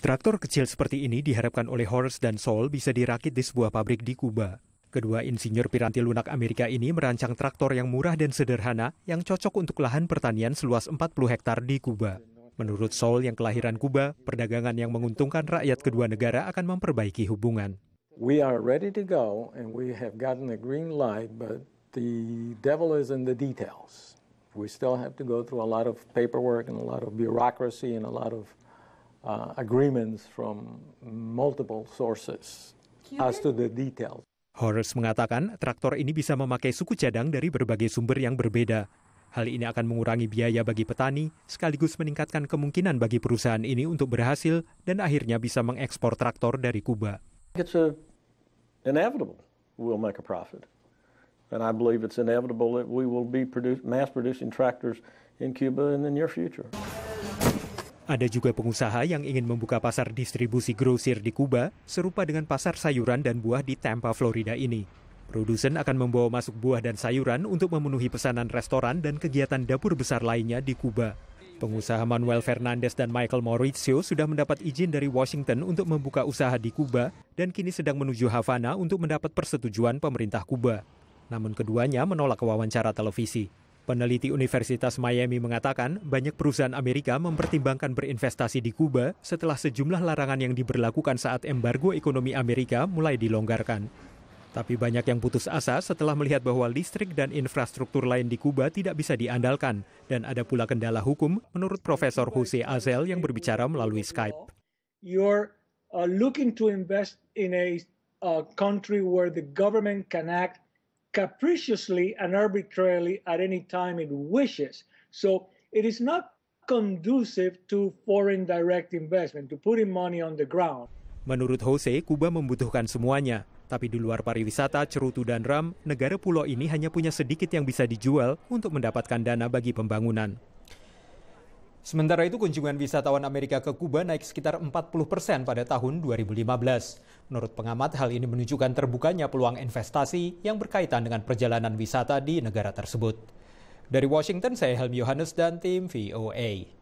Traktor kecil seperti ini diharapkan oleh Horace dan Sol bisa dirakit di sebuah pabrik di Kuba. Kedua insinyur piranti lunak Amerika ini merancang traktor yang murah dan sederhana yang cocok untuk lahan pertanian seluas 40 hektar di Kuba. Menurut Sol yang kelahiran Kuba, perdagangan yang menguntungkan rakyat kedua negara akan memperbaiki hubungan. We are ready to go and we have gotten the green light, but the devil is in the details. We still have to go through a lot of paperwork and a lot of bureaucracy and a lot of uh, agreements from multiple sources as to the details. Horace mengatakan traktor ini bisa memakai suku cadang dari berbagai sumber yang berbeda. Hal ini akan mengurangi biaya bagi petani, sekaligus meningkatkan kemungkinan bagi perusahaan ini untuk berhasil dan akhirnya bisa mengekspor traktor dari Kuba. It's a, inevitable. We'll make a profit. And I believe it's inevitable that we will be produce, mass producing tractors in Cuba in the near future. Ada juga pengusaha yang ingin membuka pasar distribusi grosir di Kuba, serupa dengan pasar sayuran dan buah di Tampa, Florida ini. Produsen akan membawa masuk buah dan sayuran untuk memenuhi pesanan restoran dan kegiatan dapur besar lainnya di Kuba. Pengusaha Manuel Fernandez dan Michael Mauricio sudah mendapat izin dari Washington untuk membuka usaha di Kuba dan kini sedang menuju Havana untuk mendapat persetujuan pemerintah Kuba. Namun keduanya menolak wawancara televisi. Peneliti Universitas Miami mengatakan, banyak perusahaan Amerika mempertimbangkan berinvestasi di Kuba setelah sejumlah larangan yang diberlakukan saat embargo ekonomi Amerika mulai dilonggarkan. Tapi banyak yang putus asa setelah melihat bahwa listrik dan infrastruktur lain di Kuba tidak bisa diandalkan dan ada pula kendala hukum menurut Profesor Jose Azel yang berbicara melalui Skype. You're uh, looking to invest in a uh, country where the government can act capriciously and arbitrarily at any time it wishes. So it is not conducive to foreign direct investment, to putting money on the ground. Menurut Jose, Kuba membutuhkan semuanya. Tapi di luar pariwisata, cerutu dan ram, negara pulau ini hanya punya sedikit yang bisa dijual untuk mendapatkan dana bagi pembangunan. Sementara itu kunjungan wisatawan Amerika ke Kuba naik sekitar 40 persen pada tahun 2015. Menurut pengamat, hal ini menunjukkan terbukanya peluang investasi yang berkaitan dengan perjalanan wisata di negara tersebut. Dari Washington, saya Helm Yohanes dan tim VOA.